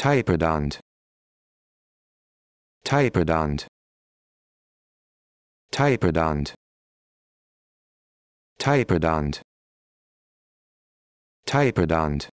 Typodont. Typodont. Typodont. Typodont. Typodont.